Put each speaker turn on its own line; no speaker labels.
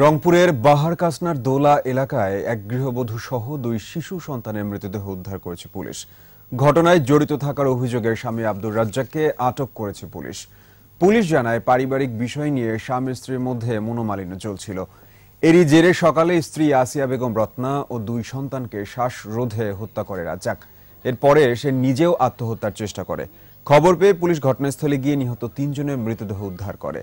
রংপুরের বাহারকাসনার দোলা এলাকায় এক গৃহবধূ সহ দুই শিশু সন্তানের মৃতদেহ উদ্ধার করেছে পুলিশ ঘটনায় জড়িত থাকার অভিযোগে স্বামী আব্দুর রাজ্জাককে আটক করেছে পুলিশ পুলিশ জানায় পারিবারিক বিষয় নিয়ে স্বামী স্ত্রীর মধ্যে মনোমালিন্য চলছিল এরই জেরে সকালে স্ত্রী আসিয়া বেগম রত্না ও দুই সন্তানকে শ্বাসরোধে হত্যা করে রাজ্জাক এরপরে সে নিজেও আত্মহত্যার চেষ্টা করে খবর পেয়ে পুলিশ ঘটনাস্থলে গিয়ে নিহত তিনজনের মৃতদেহ উদ্ধার করে